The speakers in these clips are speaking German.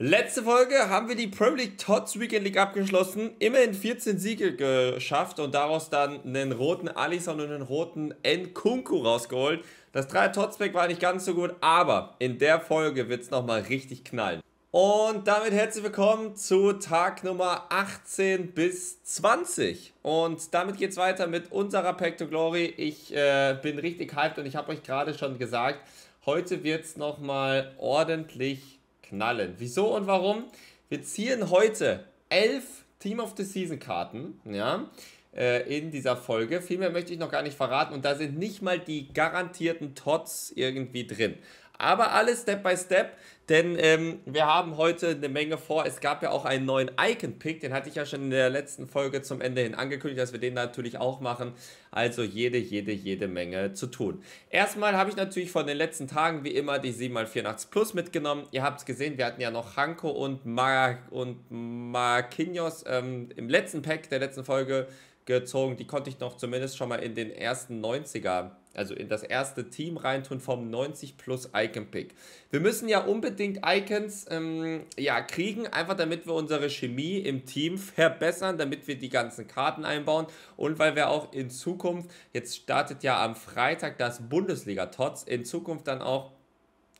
Letzte Folge haben wir die Premier League Tots Weekend League abgeschlossen, immerhin 14 Siege geschafft und daraus dann einen roten Alisson und einen roten Nkunku rausgeholt. Das 3 Tots-Pack war nicht ganz so gut, aber in der Folge wird es nochmal richtig knallen. Und damit herzlich willkommen zu Tag Nummer 18 bis 20. Und damit geht es weiter mit unserer Pack to Glory. Ich äh, bin richtig hyped und ich habe euch gerade schon gesagt, heute wird es nochmal ordentlich knallen. Wieso und warum? Wir ziehen heute elf Team of the Season Karten, ja, äh, in dieser Folge. Viel mehr möchte ich noch gar nicht verraten und da sind nicht mal die garantierten Tots irgendwie drin. Aber alles Step by Step, denn ähm, wir haben heute eine Menge vor. Es gab ja auch einen neuen Icon-Pick, den hatte ich ja schon in der letzten Folge zum Ende hin angekündigt, dass wir den natürlich auch machen. Also jede, jede, jede Menge zu tun. Erstmal habe ich natürlich von den letzten Tagen wie immer die 7x84 Plus mitgenommen. Ihr habt es gesehen, wir hatten ja noch Hanko und, Mar und Marquinhos ähm, im letzten Pack der letzten Folge gezogen. Die konnte ich noch zumindest schon mal in den ersten 90er also in das erste Team reintun vom 90 plus Icon Pick. Wir müssen ja unbedingt Icons ähm, ja, kriegen, einfach damit wir unsere Chemie im Team verbessern, damit wir die ganzen Karten einbauen und weil wir auch in Zukunft, jetzt startet ja am Freitag das Bundesliga-Tots, in Zukunft dann auch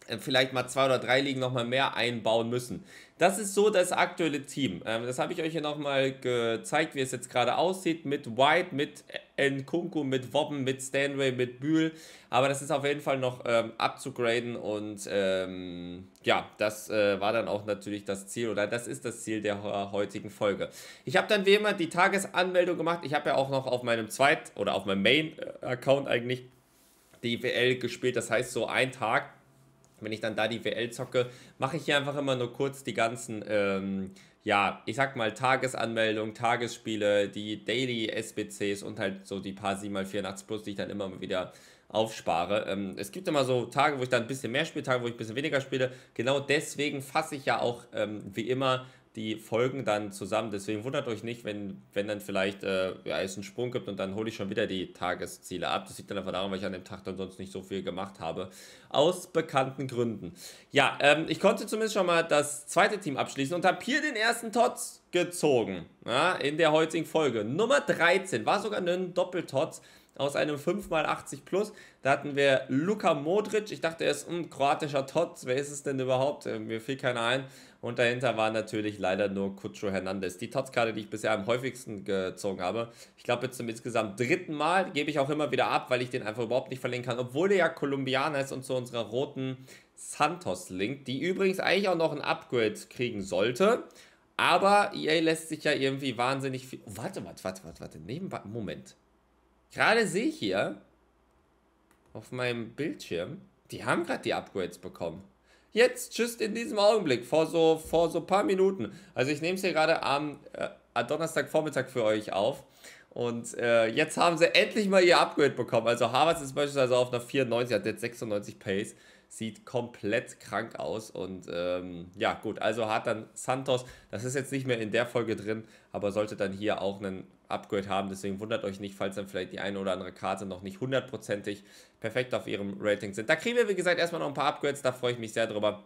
äh, vielleicht mal zwei oder drei Ligen nochmal mehr einbauen müssen. Das ist so das aktuelle Team. Ähm, das habe ich euch hier nochmal gezeigt, wie es jetzt gerade aussieht. Mit White, mit Nkunku, mit Wobben, mit Stanway, mit Bühl. Aber das ist auf jeden Fall noch ähm, abzugraden und ähm, ja, das äh, war dann auch natürlich das Ziel oder das ist das Ziel der heutigen Folge. Ich habe dann wie immer die Tagesanmeldung gemacht. Ich habe ja auch noch auf meinem Zweit- oder auf meinem Main-Account äh, eigentlich die WL gespielt. Das heißt, so ein Tag wenn ich dann da die WL zocke, mache ich hier einfach immer nur kurz die ganzen, ähm, ja, ich sag mal Tagesanmeldungen, Tagesspiele, die Daily SBCs und halt so die paar 7x84 Plus, die ich dann immer wieder aufspare. Ähm, es gibt immer so Tage, wo ich dann ein bisschen mehr spiele, Tage, wo ich ein bisschen weniger spiele. Genau deswegen fasse ich ja auch ähm, wie immer die Folgen dann zusammen. Deswegen wundert euch nicht, wenn, wenn dann vielleicht äh, ja, es einen Sprung gibt und dann hole ich schon wieder die Tagesziele ab. Das liegt dann einfach daran, weil ich an dem Tag dann sonst nicht so viel gemacht habe. Aus bekannten Gründen. Ja, ähm, ich konnte zumindest schon mal das zweite Team abschließen und habe hier den ersten Tots gezogen. Ja, in der heutigen Folge. Nummer 13 war sogar ein Doppeltotz aus einem 5x80 Plus. Da hatten wir Luka Modric. Ich dachte, er ist ein kroatischer Tots. Wer ist es denn überhaupt? Äh, mir fiel keiner ein. Und dahinter war natürlich leider nur Kucho Hernandez. Die Tots-Karte, die ich bisher am häufigsten gezogen habe. Ich glaube, jetzt zum insgesamt dritten Mal gebe ich auch immer wieder ab, weil ich den einfach überhaupt nicht verlinken kann. Obwohl der ja Kolumbianer ist und zu unserer roten Santos-Link, die übrigens eigentlich auch noch ein Upgrade kriegen sollte. Aber EA lässt sich ja irgendwie wahnsinnig viel. warte, warte, warte, warte, warte. Nebenbei. Moment. Gerade sehe ich hier auf meinem Bildschirm, die haben gerade die Upgrades bekommen. Jetzt, just in diesem Augenblick, vor so, vor so paar Minuten. Also ich nehme es hier gerade am äh, Donnerstagvormittag für euch auf. Und äh, jetzt haben sie endlich mal ihr Upgrade bekommen. Also Harvard ist beispielsweise auf einer 94, hat jetzt 96 Pace sieht komplett krank aus. Und ähm, ja, gut, also hat dann Santos, das ist jetzt nicht mehr in der Folge drin, aber sollte dann hier auch einen Upgrade haben. Deswegen wundert euch nicht, falls dann vielleicht die eine oder andere Karte noch nicht hundertprozentig perfekt auf ihrem Rating sind. Da kriegen wir, wie gesagt, erstmal noch ein paar Upgrades, da freue ich mich sehr drüber.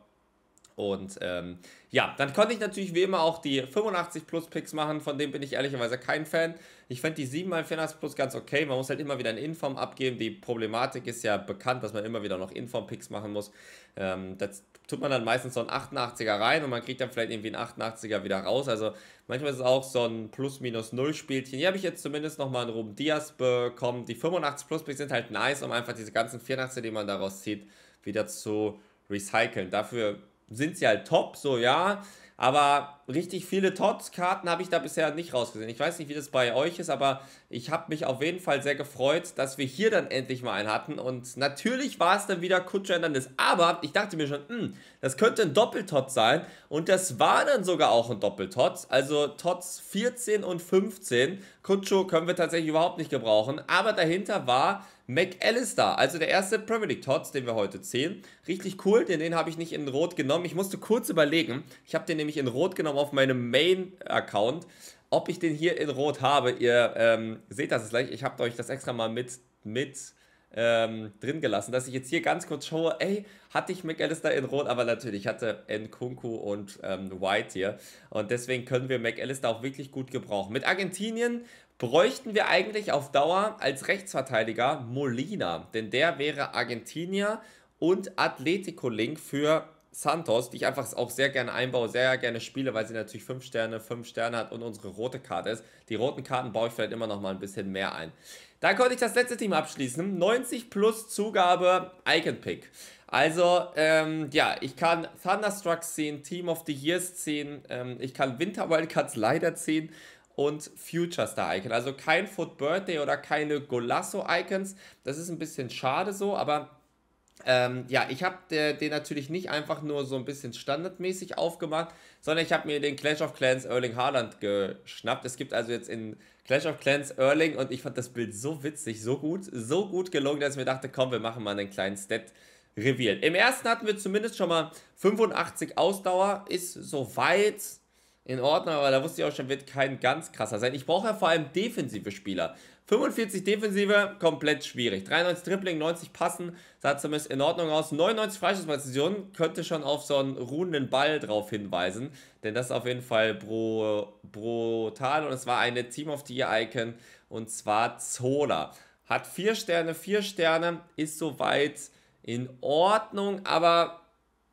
Und ähm, ja, dann konnte ich natürlich wie immer auch die 85 Plus Picks machen, von dem bin ich ehrlicherweise kein Fan. Ich fände die 7 mal 84 Plus ganz okay. Man muss halt immer wieder ein Inform abgeben. Die Problematik ist ja bekannt, dass man immer wieder noch Inform Picks machen muss. Ähm, das tut man dann meistens so einen 88er rein und man kriegt dann vielleicht irgendwie einen 88er wieder raus. Also manchmal ist es auch so ein Plus-Minus-Null-Spielchen. Hier habe ich jetzt zumindest nochmal einen Ruben Diaz bekommen. Die 85 Plus Picks sind halt nice, um einfach diese ganzen 84, die man daraus zieht, wieder zu recyceln. Dafür sind sie halt top, so ja. Aber richtig viele Tots-Karten habe ich da bisher nicht rausgesehen. Ich weiß nicht, wie das bei euch ist, aber ich habe mich auf jeden Fall sehr gefreut, dass wir hier dann endlich mal einen hatten. Und natürlich war es dann wieder Kutscher Hernandez. Aber ich dachte mir schon, mh, hm, das könnte ein Doppeltot sein. Und das war dann sogar auch ein Doppeltot. Also Tots 14 und 15 Kutscho können wir tatsächlich überhaupt nicht gebrauchen. Aber dahinter war McAllister, also der erste Premier League Tots, den wir heute zählen. Richtig cool, denn den habe ich nicht in Rot genommen. Ich musste kurz überlegen. Ich habe den nämlich in Rot genommen auf meinem Main-Account. Ob ich den hier in Rot habe, ihr ähm, seht das gleich. Ich habe euch das extra mal mit, mit ähm, drin gelassen, dass ich jetzt hier ganz kurz schaue, ey, hatte ich McAllister in Rot, aber natürlich hatte Nkunku und ähm, White hier. Und deswegen können wir McAllister auch wirklich gut gebrauchen. Mit Argentinien bräuchten wir eigentlich auf Dauer als Rechtsverteidiger Molina, denn der wäre Argentinier und Atletico Link für Santos, die ich einfach auch sehr gerne einbaue, sehr gerne spiele, weil sie natürlich 5 Sterne, 5 Sterne hat und unsere rote Karte ist. Die roten Karten baue ich vielleicht immer noch mal ein bisschen mehr ein. Dann konnte ich das letzte Team abschließen. 90 plus Zugabe Icon Pick. Also, ähm, ja, ich kann Thunderstruck ziehen, Team of the Years ziehen, ähm, ich kann Winter Wildcats leider ziehen und Future Star Icon. Also kein Foot Birthday oder keine Golasso Icons. Das ist ein bisschen schade so, aber ähm, ja, ich habe den natürlich nicht einfach nur so ein bisschen standardmäßig aufgemacht, sondern ich habe mir den Clash of Clans Erling Haaland geschnappt. Es gibt also jetzt in Clash of Clans Erling und ich fand das Bild so witzig, so gut, so gut gelungen, dass ich mir dachte, komm, wir machen mal einen kleinen Stat Reveal. Im ersten hatten wir zumindest schon mal 85 Ausdauer, ist soweit in Ordnung, aber da wusste ich auch schon, wird kein ganz krasser sein. Ich brauche ja vor allem defensive Spieler. 45 Defensive, komplett schwierig. 93 Dribbling, 90 Passen, sah zumindest in Ordnung aus. 99 Freistoßpositionen könnte schon auf so einen ruhenden Ball drauf hinweisen, denn das ist auf jeden Fall bro, brutal und es war eine Team of the Year Icon und zwar Zola. Hat 4 Sterne, 4 Sterne, ist soweit in Ordnung, aber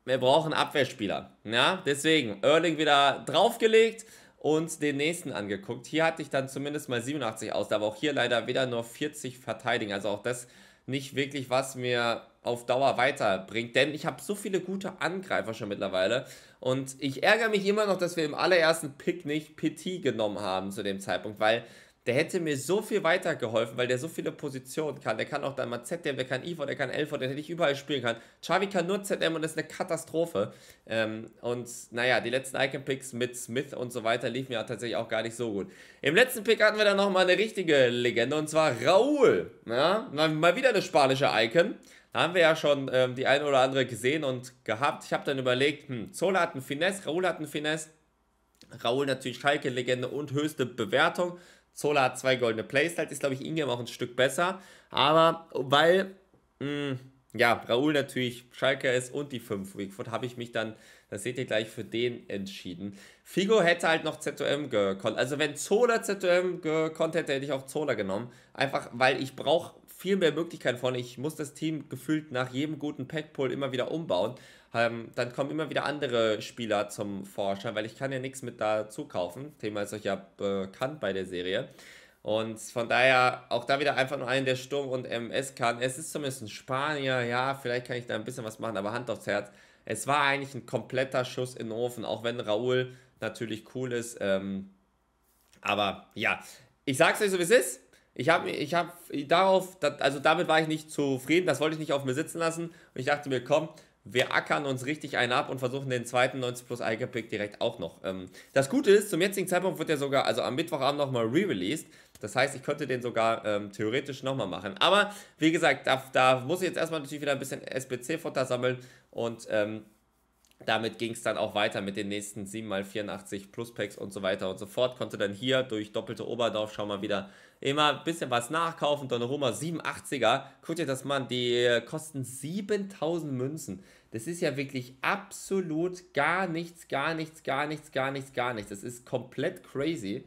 wir brauchen Abwehrspieler. Ja, deswegen Erling wieder draufgelegt und den nächsten angeguckt. Hier hatte ich dann zumindest mal 87 aus, aber auch hier leider wieder nur 40 verteidigen. Also auch das nicht wirklich, was mir auf Dauer weiterbringt, denn ich habe so viele gute Angreifer schon mittlerweile und ich ärgere mich immer noch, dass wir im allerersten Pick nicht Petit genommen haben zu dem Zeitpunkt, weil der hätte mir so viel weitergeholfen, weil der so viele Positionen kann. Der kann auch dann mal ZDM, der kann Ivo, der kann Elfo, den hätte ich überall spielen können. Xavi kann nur ZM und das ist eine Katastrophe. Ähm, und naja, die letzten Icon-Picks mit Smith und so weiter liefen ja tatsächlich auch gar nicht so gut. Im letzten Pick hatten wir dann nochmal eine richtige Legende und zwar Raul. Ja, mal wieder eine spanische Icon. Da haben wir ja schon ähm, die eine oder andere gesehen und gehabt. Ich habe dann überlegt, hm, Zola hat ein Finesse, Raul hat ein Finesse. Raul natürlich Schalke-Legende und höchste Bewertung. Zola hat zwei goldene Plays, halt ist, glaube ich, Ingame auch ein Stück besser. Aber weil, mh, hm, ja, Raoul natürlich Schalke ist und die 5 Weekfoot, habe ich mich dann, das seht ihr gleich, für den entschieden. Figo hätte halt noch ZOM gekonnt. Also wenn Zola ZOM gekonnt hätte, hätte ich auch Zola genommen. Einfach, weil ich brauche viel mehr Möglichkeiten vorne. Ich muss das Team gefühlt nach jedem guten Packpull immer wieder umbauen ähm, dann kommen immer wieder andere Spieler zum Vorschein, weil ich kann ja nichts mit dazu kaufen. Thema ist euch ja bekannt bei der Serie. Und von daher auch da wieder einfach nur einen, der Sturm und MS kann. Es ist zumindest ein Spanier, ja, vielleicht kann ich da ein bisschen was machen, aber Hand aufs Herz. Es war eigentlich ein kompletter Schuss in den Ofen, auch wenn Raul natürlich cool ist. Ähm, aber ja, ich sag's euch so, wie es ist. Ich habe ich hab darauf, also damit war ich nicht zufrieden, das wollte ich nicht auf mir sitzen lassen. Und ich dachte mir, komm, wir ackern uns richtig einen ab und versuchen den zweiten 90 plus Eigerpick direkt auch noch. Ähm, das Gute ist, zum jetzigen Zeitpunkt wird er sogar, also am Mittwochabend nochmal re-released. Das heißt, ich könnte den sogar ähm, theoretisch nochmal machen. Aber wie gesagt, da, da, muss ich jetzt erstmal natürlich wieder ein bisschen SBC-Futter sammeln und ähm, damit ging es dann auch weiter mit den nächsten 7x84 Plus Packs und so weiter und so fort. Konnte dann hier durch doppelte Oberdorf schon mal wieder immer ein bisschen was nachkaufen. Donnarumma 87er. Guckt euch das mal an, die äh, kosten 7000 Münzen. Das ist ja wirklich absolut gar nichts, gar nichts, gar nichts, gar nichts, gar nichts. Das ist komplett crazy,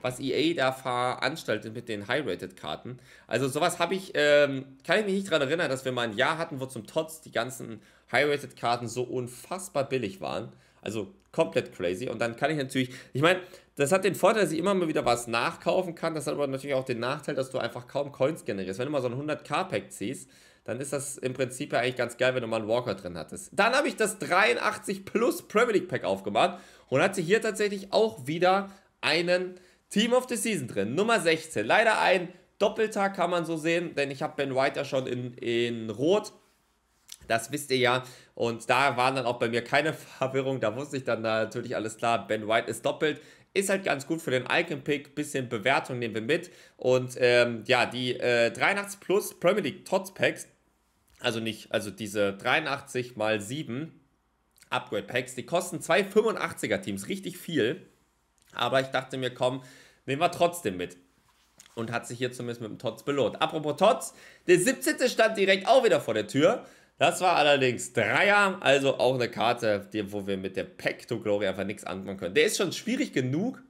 was EA da veranstaltet mit den High-Rated-Karten. Also sowas habe ich, ähm, kann ich mich nicht daran erinnern, dass wir mal ein Jahr hatten, wo zum Tots die ganzen High-Rated-Karten so unfassbar billig waren. Also komplett crazy. Und dann kann ich natürlich, ich meine, das hat den Vorteil, dass ich immer mal wieder was nachkaufen kann. Das hat aber natürlich auch den Nachteil, dass du einfach kaum Coins generierst. Wenn du mal so ein 100k-Pack ziehst, dann ist das im Prinzip ja eigentlich ganz geil, wenn du mal einen Walker drin hattest. Dann habe ich das 83 Plus Premier League Pack aufgemacht und hatte hier tatsächlich auch wieder einen Team of the Season drin. Nummer 16. Leider ein Doppeltag kann man so sehen, denn ich habe Ben White ja schon in, in Rot das wisst ihr ja. Und da waren dann auch bei mir keine Verwirrung. Da wusste ich dann natürlich alles klar. Ben White ist doppelt. Ist halt ganz gut für den Icon-Pick. Bisschen Bewertung nehmen wir mit. Und ähm, ja, die äh, 83 Plus Premier League Tots Packs, also nicht, also diese 83 mal 7 Upgrade Packs, die kosten zwei 85er Teams. Richtig viel. Aber ich dachte mir, komm, nehmen wir trotzdem mit und hat sich hier zumindest mit dem Tots belohnt. Apropos Tots, der 17. stand direkt auch wieder vor der Tür. Das war allerdings Dreier, also auch eine Karte, die, wo wir mit der Pack to Glory einfach nichts anfangen können. Der ist schon schwierig genug.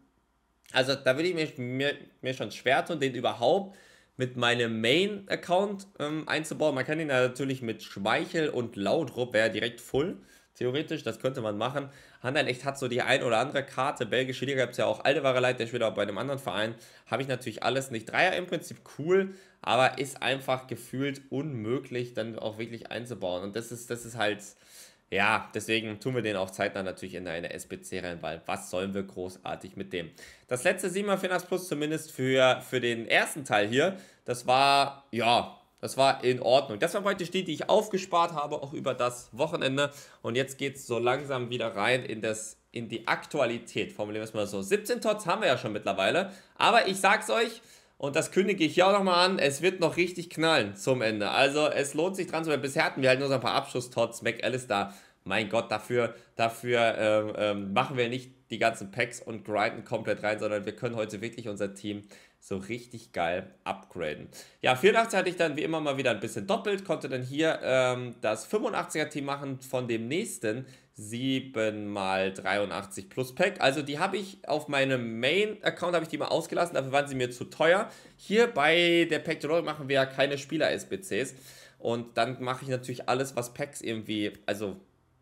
Also da würde ich mir, mir, mir, schon schwer tun, den überhaupt mit meinem Main-Account ähm, einzubauen. Man kann ihn natürlich mit Schmeichel und Laudrup, wäre direkt voll. Theoretisch, das könnte man machen. Anderlecht hat so die ein oder andere Karte. Belgische Liga gibt es ja auch Aldewareleit, der spielt auch bei einem anderen Verein. Habe ich natürlich alles nicht. Dreier im Prinzip cool, aber ist einfach gefühlt unmöglich, dann auch wirklich einzubauen. Und das ist, das ist halt, ja, deswegen tun wir den auch zeitnah natürlich in eine SBC rein, weil was sollen wir großartig mit dem? Das letzte Sima Finas Plus, zumindest für, für den ersten Teil hier, das war, ja, das war in Ordnung. Das waren heute die, die ich aufgespart habe, auch über das Wochenende. Und jetzt geht es so langsam wieder rein in das in die Aktualität. Formulieren wir es mal so. 17 Tots haben wir ja schon mittlerweile. Aber ich sag's euch, und das kündige ich hier auch nochmal an, es wird noch richtig knallen zum Ende. Also es lohnt sich dran zu werden. Bisher hatten wir halt nur so ein paar Abschuss-Tots. McAllister, mein Gott, dafür, dafür ähm, ähm, machen wir nicht die ganzen Packs und grinden komplett rein, sondern wir können heute wirklich unser Team so richtig geil upgraden. Ja, 84 hatte ich dann wie immer mal wieder ein bisschen doppelt, konnte dann hier ähm, das 85er Team machen von dem nächsten 7x83 Plus Pack. Also die habe ich auf meinem Main-Account habe ich die mal ausgelassen, dafür waren sie mir zu teuer. Hier bei der Pack to Roll machen wir ja keine Spieler-SBCs. Und dann mache ich natürlich alles, was Packs irgendwie, also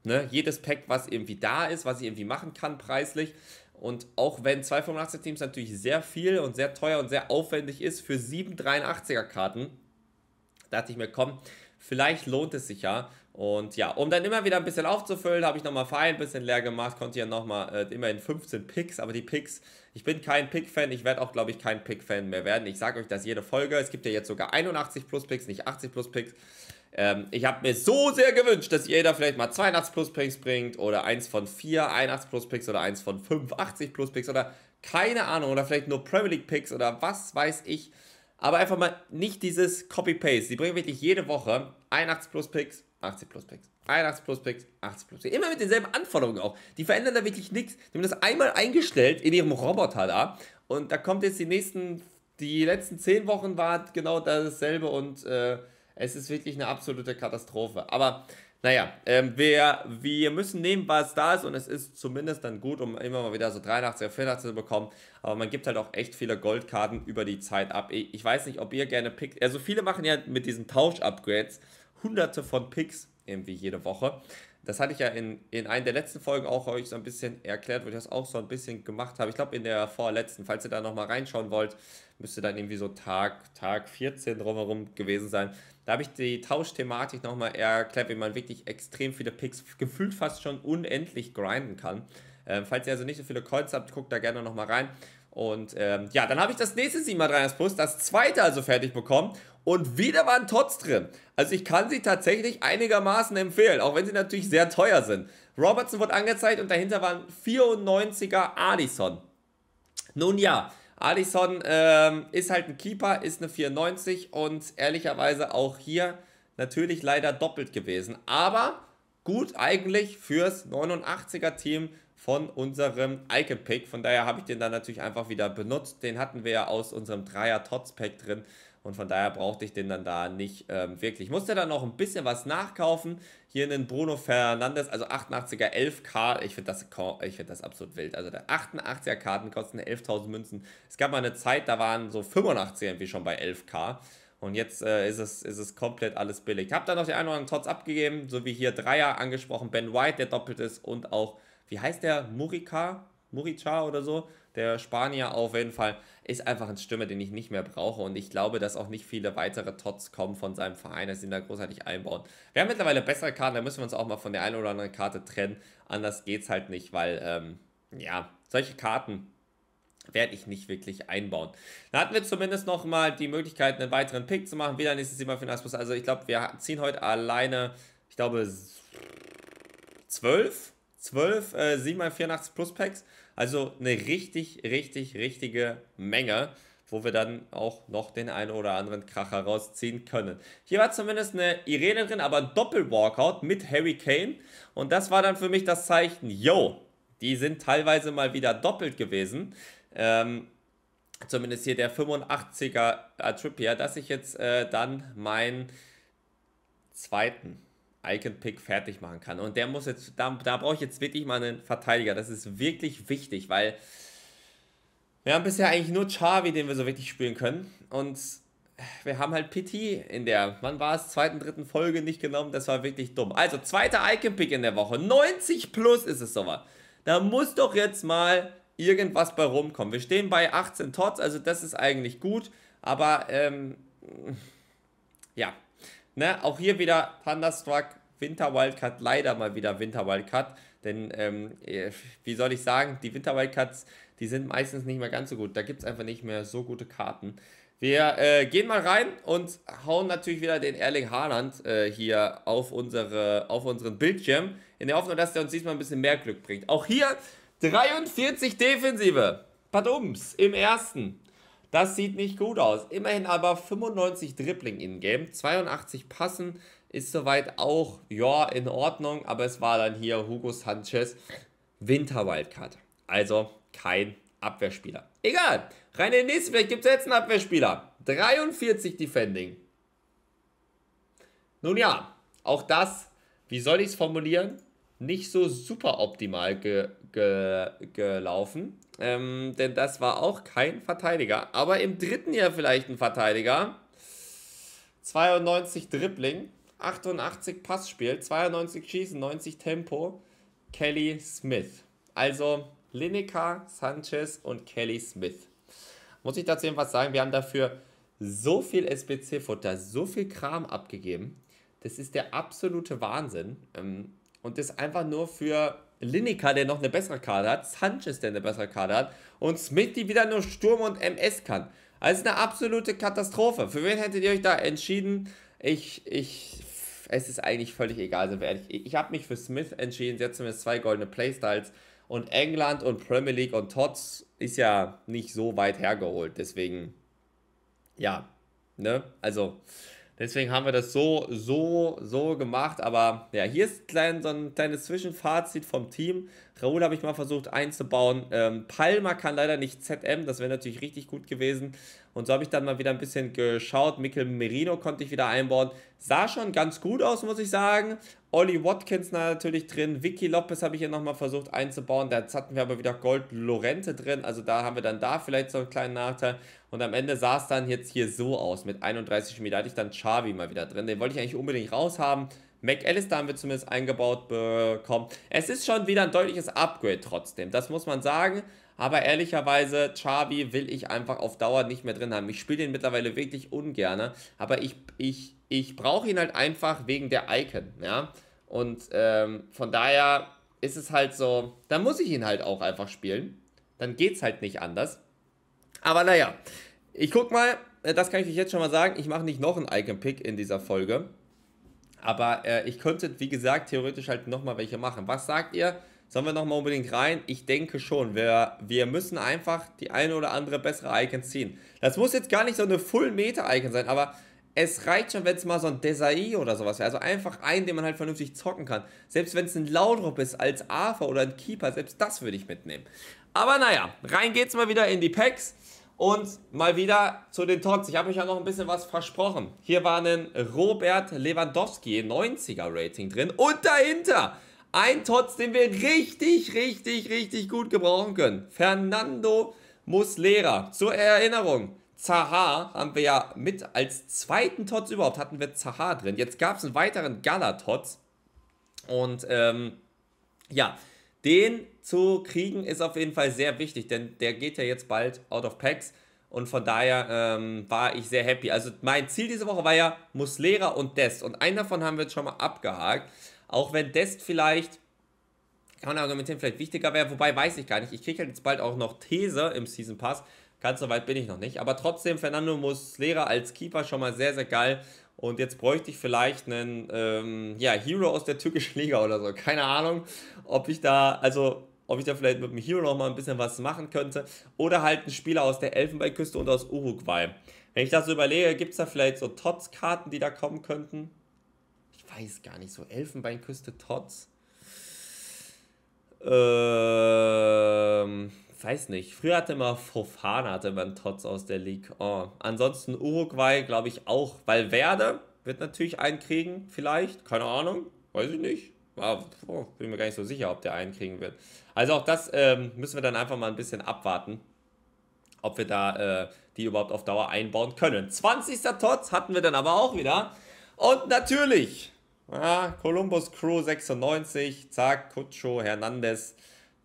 ne, jedes Pack, was irgendwie da ist, was ich irgendwie machen kann preislich, und auch wenn 285 Teams natürlich sehr viel und sehr teuer und sehr aufwendig ist für 783er Karten, dachte ich mir, komm, vielleicht lohnt es sich ja. Und ja, um dann immer wieder ein bisschen aufzufüllen, habe ich nochmal Verein ein bisschen leer gemacht, konnte ja nochmal äh, immerhin 15 Picks, aber die Picks, ich bin kein Pick-Fan, ich werde auch, glaube ich, kein Pick-Fan mehr werden. Ich sage euch das jede Folge, es gibt ja jetzt sogar 81 Plus-Picks, nicht 80 Plus-Picks. Ähm, ich habe mir so sehr gewünscht, dass jeder vielleicht mal 82 Plus Picks bringt oder eins von 4 81 Plus Picks oder eins von 5 80 Plus Picks oder keine Ahnung oder vielleicht nur Premier League Picks oder was weiß ich. Aber einfach mal nicht dieses Copy-Paste. Sie bringen wirklich jede Woche 81 Plus Picks, 80 Plus Picks, 81 Plus Picks, 80 Plus Picks. Immer mit denselben Anforderungen auch. Die verändern da wirklich nichts. Die haben das einmal eingestellt in ihrem Roboter da. Und da kommt jetzt die nächsten, die letzten 10 Wochen war genau dasselbe und äh, es ist wirklich eine absolute Katastrophe. Aber naja, ähm, wir, wir müssen nehmen, was da ist und es ist zumindest dann gut, um immer mal wieder so 83 oder 84 zu bekommen. Aber man gibt halt auch echt viele Goldkarten über die Zeit ab. Ich weiß nicht, ob ihr gerne Picks, also viele machen ja mit diesen Tausch-Upgrades hunderte von Picks irgendwie jede Woche. Das hatte ich ja in, in einer der letzten Folgen auch euch so ein bisschen erklärt, wo ich das auch so ein bisschen gemacht habe. Ich glaube, in der vorletzten, falls ihr da nochmal reinschauen wollt, müsste dann irgendwie so Tag, Tag 14 drumherum gewesen sein. Da habe ich die Tauschthematik nochmal erklärt, wie man wirklich extrem viele Picks gefühlt fast schon unendlich grinden kann. Ähm, falls ihr also nicht so viele Coins habt, guckt da gerne nochmal rein. Und ähm, ja, dann habe ich das nächste 7x3 ers Plus, das zweite also fertig bekommen. Und wieder waren Tots drin. Also ich kann sie tatsächlich einigermaßen empfehlen, auch wenn sie natürlich sehr teuer sind. Robertson wurde angezeigt und dahinter waren 94er Addison. Nun ja, Alisson ähm, ist halt ein Keeper, ist eine 94 und ehrlicherweise auch hier natürlich leider doppelt gewesen. Aber gut eigentlich fürs 89er-Team von unserem Icon-Pick. Von daher habe ich den dann natürlich einfach wieder benutzt. Den hatten wir ja aus unserem Dreier-Tots-Pack drin. Und von daher brauchte ich den dann da nicht ähm, wirklich. Ich musste dann noch ein bisschen was nachkaufen. Hier einen Bruno Fernandes, also 88er 11K. Ich finde das, find das absolut wild. Also der 88er Karten kosten 11.000 Münzen. Es gab mal eine Zeit, da waren so 85 irgendwie schon bei 11K. Und jetzt äh, ist, es, ist es komplett alles billig. Ich habe da noch den einen oder anderen Tots abgegeben, so wie hier Dreier angesprochen, Ben White, der doppelt ist und auch, wie heißt der, Murica? Murica oder so der Spanier auf jeden Fall, ist einfach ein Stimme, den ich nicht mehr brauche. Und ich glaube, dass auch nicht viele weitere Tots kommen von seinem Verein, dass sie ihn da großartig einbauen. Wir haben mittlerweile bessere Karten, da müssen wir uns auch mal von der einen oder anderen Karte trennen. Anders geht's halt nicht, weil, ähm, ja, solche Karten werde ich nicht wirklich einbauen. Dann hatten wir zumindest nochmal die Möglichkeit, einen weiteren Pick zu machen. Wieder nächstes Thema für den Asmus. Also ich glaube, wir ziehen heute alleine, ich glaube, 12, 12 äh, 7 x 84 Plus Packs also eine richtig, richtig, richtige Menge, wo wir dann auch noch den einen oder anderen Kracher rausziehen können. Hier war zumindest eine Irene drin, aber ein Doppel-Walkout mit Harry Kane. Und das war dann für mich das Zeichen, yo, die sind teilweise mal wieder doppelt gewesen. Ähm, zumindest hier der 85er Trippier, dass ich jetzt äh, dann meinen zweiten Icon-Pick fertig machen kann. Und der muss jetzt, da, da brauche ich jetzt wirklich mal einen Verteidiger. Das ist wirklich wichtig, weil wir haben bisher eigentlich nur Charvi, den wir so wirklich spielen können. Und wir haben halt Pity in der, wann war es, zweiten, dritten Folge nicht genommen. Das war wirklich dumm. Also, zweiter Icon-Pick in der Woche. 90 plus ist es sowas. Da muss doch jetzt mal irgendwas bei rumkommen. Wir stehen bei 18 Tots, also das ist eigentlich gut. Aber, ähm, ja, Ne, auch hier wieder Thunderstruck, Winter Wildcard, leider mal wieder Winter Wildcard. Denn, ähm, äh, wie soll ich sagen, die Winter Wildcards, die sind meistens nicht mehr ganz so gut. Da gibt es einfach nicht mehr so gute Karten. Wir äh, gehen mal rein und hauen natürlich wieder den Erling Haaland äh, hier auf, unsere, auf unseren Bildschirm. In der Hoffnung, dass der uns diesmal ein bisschen mehr Glück bringt. Auch hier 43 Defensive. Badums im ersten. Das sieht nicht gut aus. Immerhin aber 95 Dribbling in-game, 82 Passen ist soweit auch, ja, in Ordnung, aber es war dann hier Hugo Sanchez Winter-Wildcard. Also kein Abwehrspieler. Egal, rein in den nächsten, vielleicht gibt es jetzt einen Abwehrspieler. 43 Defending. Nun ja, auch das, wie soll ich es formulieren, nicht so super optimal ge ge gelaufen. Ähm, denn das war auch kein Verteidiger. Aber im dritten Jahr vielleicht ein Verteidiger. 92 Dribbling, 88 Passspiel, 92 Schießen, 90 Tempo. Kelly Smith. Also Lineker, Sanchez und Kelly Smith. Muss ich dazu irgendwas sagen? Wir haben dafür so viel SBC-Futter, so viel Kram abgegeben. Das ist der absolute Wahnsinn. Ähm, und das einfach nur für Lineker, der noch eine bessere Karte hat, Sanchez, der eine bessere Karte hat und Smith, die wieder nur Sturm und MS kann. Also eine absolute Katastrophe. Für wen hättet ihr euch da entschieden? Ich, ich, es ist eigentlich völlig egal, so wir ehrlich. Ich, ich habe mich für Smith entschieden, jetzt sind wir zwei goldene Playstyles und England und Premier League und Tots ist ja nicht so weit hergeholt, deswegen, ja, ne, also... Deswegen haben wir das so, so, so gemacht. Aber ja, hier ist klein, so ein kleines Zwischenfazit vom Team, Raoul habe ich mal versucht einzubauen. Ähm, Palmer kann leider nicht ZM, das wäre natürlich richtig gut gewesen. Und so habe ich dann mal wieder ein bisschen geschaut. Mikkel Merino konnte ich wieder einbauen. Sah schon ganz gut aus, muss ich sagen. Olli Watkins natürlich drin. Vicky Lopez habe ich hier nochmal versucht einzubauen. Da hatten wir aber wieder Gold Lorente drin. Also da haben wir dann da vielleicht so einen kleinen Nachteil. Und am Ende sah es dann jetzt hier so aus. Mit 31 Schmiede hatte ich dann Xavi mal wieder drin. Den wollte ich eigentlich unbedingt raushaben. McAllister haben wir zumindest eingebaut bekommen. Es ist schon wieder ein deutliches Upgrade trotzdem, das muss man sagen. Aber ehrlicherweise, Chavi will ich einfach auf Dauer nicht mehr drin haben. Ich spiele den mittlerweile wirklich ungern, aber ich, ich, ich brauche ihn halt einfach wegen der Icon, ja. Und ähm, von daher ist es halt so, dann muss ich ihn halt auch einfach spielen. Dann geht es halt nicht anders. Aber naja, ich guck mal, äh, das kann ich euch jetzt schon mal sagen, ich mache nicht noch einen Icon-Pick in dieser Folge. Aber äh, ich könnte, wie gesagt, theoretisch halt nochmal welche machen. Was sagt ihr? Sollen wir nochmal unbedingt rein? Ich denke schon. Wir, wir müssen einfach die eine oder andere bessere Icon ziehen. Das muss jetzt gar nicht so eine full meta icon sein, aber es reicht schon, wenn es mal so ein Desai oder sowas wäre. Also einfach einen, den man halt vernünftig zocken kann. Selbst wenn es ein Laudrup ist als Ava oder ein Keeper, selbst das würde ich mitnehmen. Aber naja, rein geht's mal wieder in die Packs. Und mal wieder zu den Tots. Ich habe euch ja noch ein bisschen was versprochen. Hier war ein Robert Lewandowski, 90er Rating drin. Und dahinter ein Tots, den wir richtig, richtig, richtig gut gebrauchen können. Fernando Muslera. Zur Erinnerung, Zaha haben wir ja mit als zweiten Tots überhaupt, hatten wir Zaha drin. Jetzt gab es einen weiteren Gala-Tots. Und ähm, ja, den zu kriegen, ist auf jeden Fall sehr wichtig, denn der geht ja jetzt bald out of packs. Und von daher ähm, war ich sehr happy. Also mein Ziel diese Woche war ja Muslera und Dest. Und einen davon haben wir jetzt schon mal abgehakt. Auch wenn Dest vielleicht, kann man argumentieren, vielleicht wichtiger wäre. Wobei weiß ich gar nicht. Ich kriege halt jetzt bald auch noch These im Season Pass. Ganz so weit bin ich noch nicht. Aber trotzdem, Fernando Muslera als Keeper schon mal sehr, sehr geil. Und jetzt bräuchte ich vielleicht einen ähm, ja, Hero aus der türkischen Liga oder so. Keine Ahnung, ob ich da, also ob ich da vielleicht mit dem Hero noch mal ein bisschen was machen könnte. Oder halt ein Spieler aus der Elfenbeinküste und aus Uruguay. Wenn ich das so überlege, gibt es da vielleicht so Tots-Karten, die da kommen könnten? Ich weiß gar nicht, so Elfenbeinküste, Tots. Ähm, weiß nicht. Früher hatte man Fofana, hatte man Tots aus der League. Oh. Ansonsten Uruguay, glaube ich auch. Valverde wird natürlich einen kriegen, vielleicht. Keine Ahnung. Weiß ich nicht. Ja, bin mir gar nicht so sicher, ob der einen kriegen wird. Also auch das ähm, müssen wir dann einfach mal ein bisschen abwarten, ob wir da äh, die überhaupt auf Dauer einbauen können. 20. Tots hatten wir dann aber auch wieder. Und natürlich, ja, Columbus Crew 96, zack, Kutscho, Hernandez.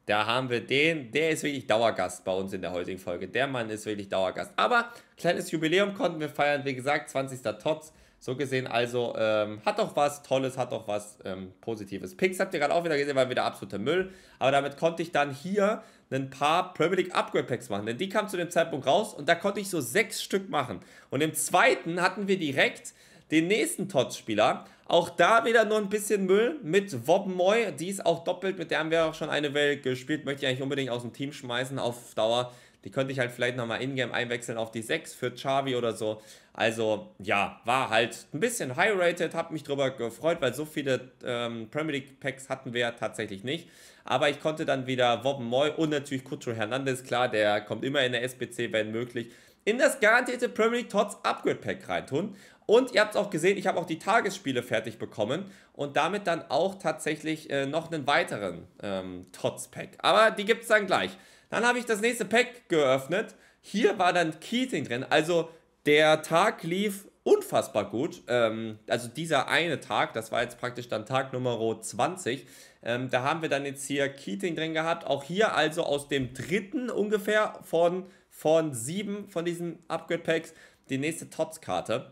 Da haben wir den, der ist wirklich Dauergast bei uns in der heutigen Folge. Der Mann ist wirklich Dauergast. Aber kleines Jubiläum konnten wir feiern, wie gesagt, 20. Tots. So gesehen also, ähm, hat doch was Tolles, hat doch was ähm, Positives. Picks habt ihr gerade auch wieder gesehen, war wieder absoluter Müll. Aber damit konnte ich dann hier ein paar Premier League Upgrade Packs machen. Denn die kamen zu dem Zeitpunkt raus und da konnte ich so sechs Stück machen. Und im zweiten hatten wir direkt den nächsten Tots-Spieler. Auch da wieder nur ein bisschen Müll mit Wob Moy. Die ist auch doppelt, mit der haben wir auch schon eine Welt gespielt. Möchte ich eigentlich unbedingt aus dem Team schmeißen auf Dauer. Die könnte ich halt vielleicht nochmal in-game einwechseln auf die 6 für Xavi oder so. Also ja, war halt ein bisschen high-rated, habe mich drüber gefreut, weil so viele ähm, Premier League Packs hatten wir tatsächlich nicht. Aber ich konnte dann wieder Wobben Moy und natürlich Kutro Hernandez, klar, der kommt immer in der SBC, wenn möglich, in das garantierte Premier League Tots Upgrade Pack reintun. Und ihr habt es auch gesehen, ich habe auch die Tagesspiele fertig bekommen und damit dann auch tatsächlich äh, noch einen weiteren ähm, Tots Pack. Aber die gibt es dann gleich. Dann habe ich das nächste Pack geöffnet. Hier war dann Keating drin. Also der Tag lief unfassbar gut. Ähm, also dieser eine Tag, das war jetzt praktisch dann Tag Nummer 20. Ähm, da haben wir dann jetzt hier Keating drin gehabt. Auch hier also aus dem dritten ungefähr von, von sieben von diesen Upgrade Packs die nächste Tots-Karte.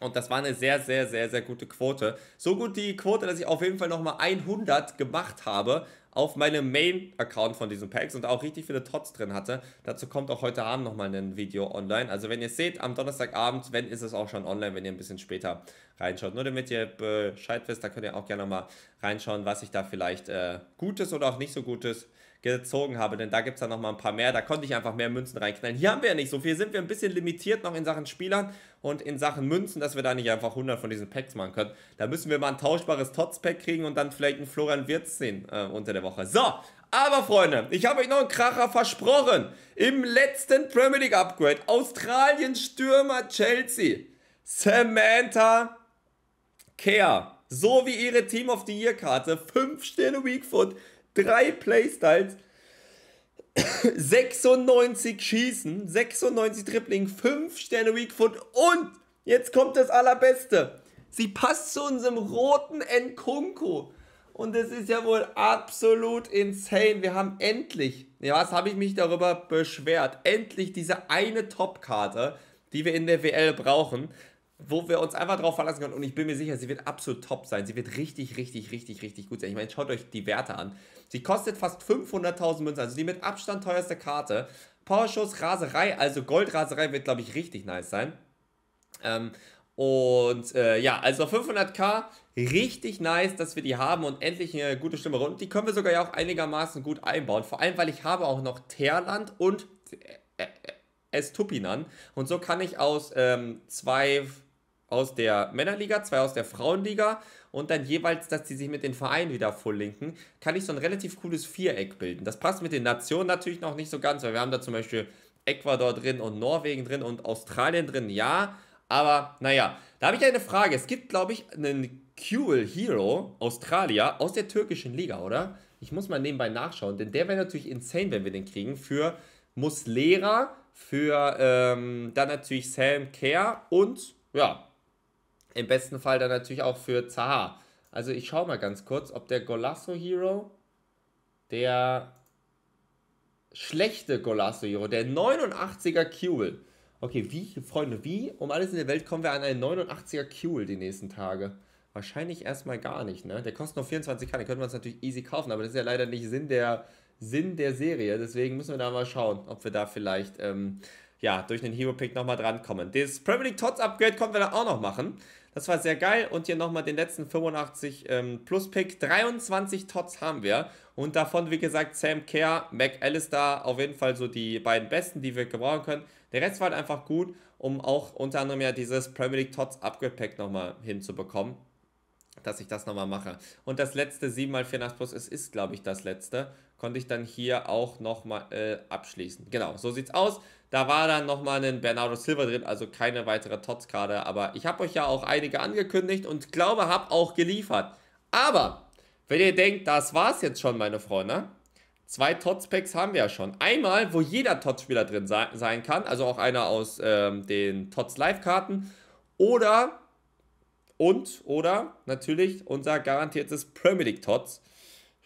Und das war eine sehr, sehr, sehr, sehr gute Quote. So gut die Quote, dass ich auf jeden Fall nochmal 100 gemacht habe auf meinem Main-Account von diesen Packs und auch richtig viele Tots drin hatte. Dazu kommt auch heute Abend nochmal ein Video online. Also wenn ihr es seht, am Donnerstagabend, wenn ist es auch schon online, wenn ihr ein bisschen später reinschaut. Nur damit ihr Bescheid wisst, da könnt ihr auch gerne nochmal reinschauen, was ich da vielleicht äh, Gutes oder auch nicht so Gutes gezogen habe, denn da gibt es dann nochmal ein paar mehr, da konnte ich einfach mehr Münzen reinknallen. Hier haben wir ja nicht so viel, sind wir ein bisschen limitiert noch in Sachen Spielern und in Sachen Münzen, dass wir da nicht einfach 100 von diesen Packs machen können. Da müssen wir mal ein tauschbares Tots-Pack kriegen und dann vielleicht einen Florian Wirtz sehen äh, unter der Woche. So, aber Freunde, ich habe euch noch einen Kracher versprochen. Im letzten Premier League Upgrade, Australien Stürmer Chelsea, Samantha Kerr, so wie ihre Team of the Year Karte, 5 Sterne Weakfoot, drei Playstyles, 96 Schießen, 96 Dribbling, 5 Sterne Weak Foot und jetzt kommt das Allerbeste. Sie passt zu unserem roten Nkunku. Und das ist ja wohl absolut insane. Wir haben endlich, ja, was habe ich mich darüber beschwert? Endlich diese eine Top-Karte, die wir in der WL brauchen wo wir uns einfach drauf verlassen können. Und ich bin mir sicher, sie wird absolut top sein. Sie wird richtig, richtig, richtig, richtig gut sein. Ich meine, schaut euch die Werte an. Sie kostet fast 500.000 Münzen, also die mit Abstand teuerste Karte. Powerschuss, Raserei, also Goldraserei wird, glaube ich, richtig nice sein. Ähm, und äh, ja, also 500k, richtig nice, dass wir die haben und endlich eine gute Stimme. Und die können wir sogar ja auch einigermaßen gut einbauen. Vor allem, weil ich habe auch noch Terland und Estupinan. Äh, äh, und so kann ich aus ähm, zwei aus der Männerliga, zwei aus der Frauenliga und dann jeweils, dass die sich mit den Vereinen wieder volllinken, kann ich so ein relativ cooles Viereck bilden. Das passt mit den Nationen natürlich noch nicht so ganz, weil wir haben da zum Beispiel Ecuador drin und Norwegen drin und Australien drin, ja. Aber naja, da habe ich eine Frage. Es gibt, glaube ich, einen Cruel Hero Australier aus der türkischen Liga, oder? Ich muss mal nebenbei nachschauen, denn der wäre natürlich insane, wenn wir den kriegen. Für Muslera, für ähm, dann natürlich Sam Kerr und ja, im besten Fall dann natürlich auch für Zaha. Also ich schaue mal ganz kurz, ob der Golasso Hero, der schlechte Golasso Hero, der 89er Kewel. Okay, wie, Freunde, wie um alles in der Welt kommen wir an einen 89er Kewel die nächsten Tage? Wahrscheinlich erstmal gar nicht, ne? Der kostet nur 24k, den könnten wir uns natürlich easy kaufen, aber das ist ja leider nicht Sinn der, Sinn der Serie. Deswegen müssen wir da mal schauen, ob wir da vielleicht ähm, ja, durch den Hero-Pick nochmal drankommen. Das Premier League Tots-Upgrade konnten wir da auch noch machen. Das war sehr geil. Und hier nochmal den letzten 85 ähm, Plus-Pick. 23 Tots haben wir. Und davon, wie gesagt, Sam Kerr, McAllister, auf jeden Fall so die beiden besten, die wir gebrauchen können. Der Rest war halt einfach gut, um auch unter anderem ja dieses Premier League Tots Upgrade Pack nochmal hinzubekommen. Dass ich das nochmal mache. Und das letzte 7x84 Plus, es ist, glaube ich, das letzte konnte ich dann hier auch nochmal äh, abschließen. Genau, so sieht's aus. Da war dann nochmal ein Bernardo Silva drin, also keine weitere Tots-Karte. Aber ich habe euch ja auch einige angekündigt und glaube, habe auch geliefert. Aber, wenn ihr denkt, das war's jetzt schon, meine Freunde, zwei Tots-Packs haben wir ja schon. Einmal, wo jeder Tots-Spieler drin sein kann, also auch einer aus ähm, den Tots-Live-Karten. Oder, und, oder natürlich unser garantiertes Premier League-Tots.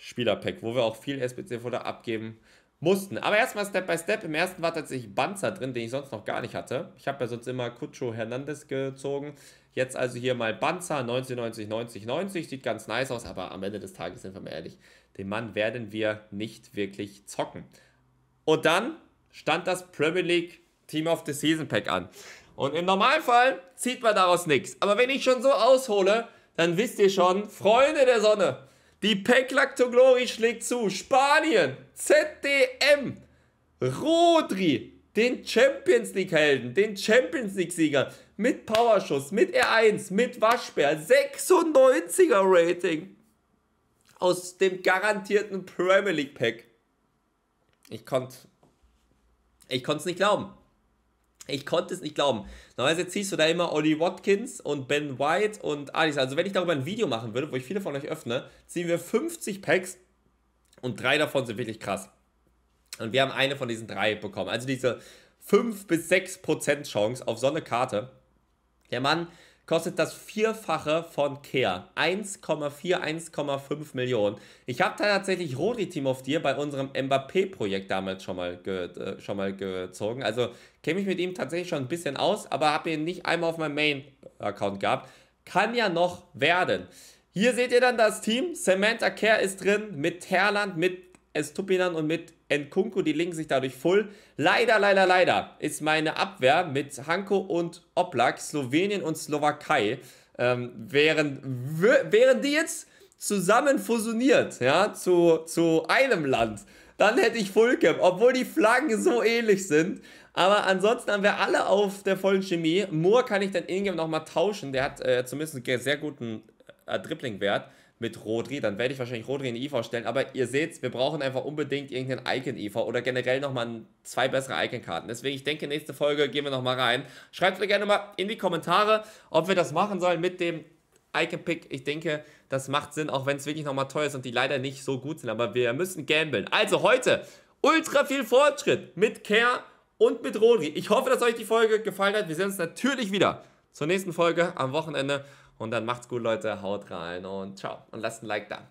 Spielerpack, wo wir auch viel SBC-Futter abgeben mussten. Aber erstmal Step by Step. Im ersten war tatsächlich Banzer drin, den ich sonst noch gar nicht hatte. Ich habe ja sonst immer Cucho Hernandez gezogen. Jetzt also hier mal Banzer, 1990, 90, 90, 90. Sieht ganz nice aus, aber am Ende des Tages, sind wir mal ehrlich, den Mann werden wir nicht wirklich zocken. Und dann stand das Premier League Team of the Season Pack an. Und im Normalfall zieht man daraus nichts. Aber wenn ich schon so aushole, dann wisst ihr schon, Freunde der Sonne, die Peklacto Glory schlägt zu. Spanien, ZDM, Rodri, den Champions League-Helden, den Champions League-Sieger mit Powerschuss, mit R1, mit Waschbär, 96er Rating aus dem garantierten Premier League Pack. Ich konnte ich konnte es nicht glauben. Ich konnte es nicht glauben. Normalerweise ziehst du da immer Ollie Watkins und Ben White und Adis. Also wenn ich darüber ein Video machen würde, wo ich viele von euch öffne, ziehen wir 50 Packs und drei davon sind wirklich krass. Und wir haben eine von diesen drei bekommen. Also diese 5 bis 6 Chance auf so eine Karte. Der Mann kostet das Vierfache von Care. 1,4, 1,5 Millionen. Ich habe da tatsächlich Rodi Team of Deer bei unserem Mbappé-Projekt damals schon mal, ge, äh, schon mal gezogen. Also kenne ich mit ihm tatsächlich schon ein bisschen aus, aber habe ihn nicht einmal auf meinem Main-Account gehabt. Kann ja noch werden. Hier seht ihr dann das Team. Samantha Care ist drin mit Terland, mit Estupinan und mit Nkunku, die linken sich dadurch voll. Leider, leider, leider ist meine Abwehr mit Hanko und Oblak, Slowenien und Slowakei, ähm, wären, wären die jetzt zusammen fusioniert, ja, zu, zu einem Land, dann hätte ich Fulcam, obwohl die Flaggen so ähnlich sind. Aber ansonsten haben wir alle auf der vollen Chemie. Moore kann ich dann in-game nochmal tauschen, der hat äh, zumindest einen sehr guten äh, Dribbling-Wert mit Rodri, dann werde ich wahrscheinlich Rodri in die IV stellen, aber ihr seht, wir brauchen einfach unbedingt irgendeinen Icon-IV e oder generell nochmal zwei bessere Icon-Karten. Deswegen, ich denke, nächste Folge gehen wir nochmal rein. Schreibt mir gerne mal in die Kommentare, ob wir das machen sollen mit dem Icon-Pick. Ich denke, das macht Sinn, auch wenn es wirklich nochmal teuer ist und die leider nicht so gut sind, aber wir müssen gambeln. Also heute, ultra viel Fortschritt mit Care und mit Rodri. Ich hoffe, dass euch die Folge gefallen hat. Wir sehen uns natürlich wieder zur nächsten Folge am Wochenende. Und dann macht's gut, Leute. Haut rein und ciao. Und lasst ein Like da.